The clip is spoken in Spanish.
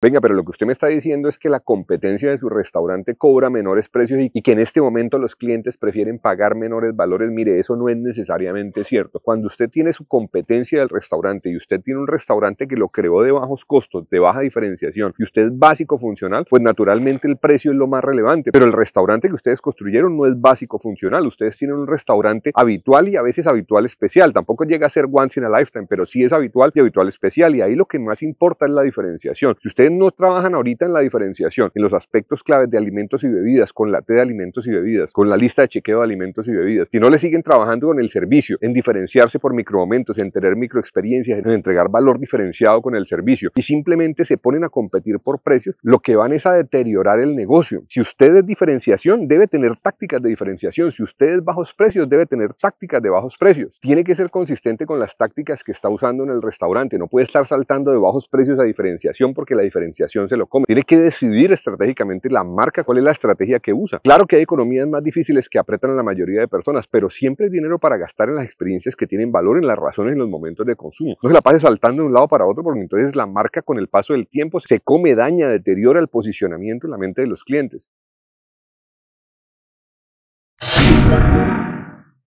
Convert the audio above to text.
Venga, pero lo que usted me está diciendo es que la competencia de su restaurante cobra menores precios y, que en este momento los clientes prefieren pagar menores valores. Mire, eso no es necesariamente cierto. Cuando usted tiene su competencia del restaurante y usted tiene un restaurante que lo creó de bajos costos, de baja diferenciación y usted es básico funcional, pues naturalmente el precio es lo más relevante. Pero el restaurante que ustedes construyeron no es básico funcional. Ustedes tienen un restaurante habitual y a veces habitual especial. Tampoco llega a ser once in a lifetime, pero sí es habitual y habitual especial. Y ahí lo que más importa es la diferenciación. Si ustedes no trabajan ahorita en la diferenciación, en los aspectos claves de alimentos y bebidas, con la T de alimentos y bebidas, con la lista de chequeo de alimentos y bebidas, si no le siguen trabajando con el servicio, en diferenciarse por micromomentos, en tener microexperiencias, en entregar valor diferenciado con el servicio y simplemente se ponen a competir por precios, lo que van es a deteriorar el negocio. Si usted es diferenciación, debe tener tácticas de diferenciación. Si usted es bajos precios, debe tener tácticas de bajos precios. Tiene que ser consistente con las tácticas que está usando en el restaurante. No puede estar saltando de bajos precios a diferenciación porque la diferenciación diferenciación se lo come. Tiene que decidir estratégicamente la marca, cuál es la estrategia que usa. Claro que hay economías más difíciles que apretan a la mayoría de personas, pero siempre hay dinero para gastar en las experiencias que tienen valor, en las razones, en los momentos de consumo. No se la pase saltando de un lado para otro, porque entonces la marca con el paso del tiempo se come, daña, deteriora el posicionamiento en la mente de los clientes.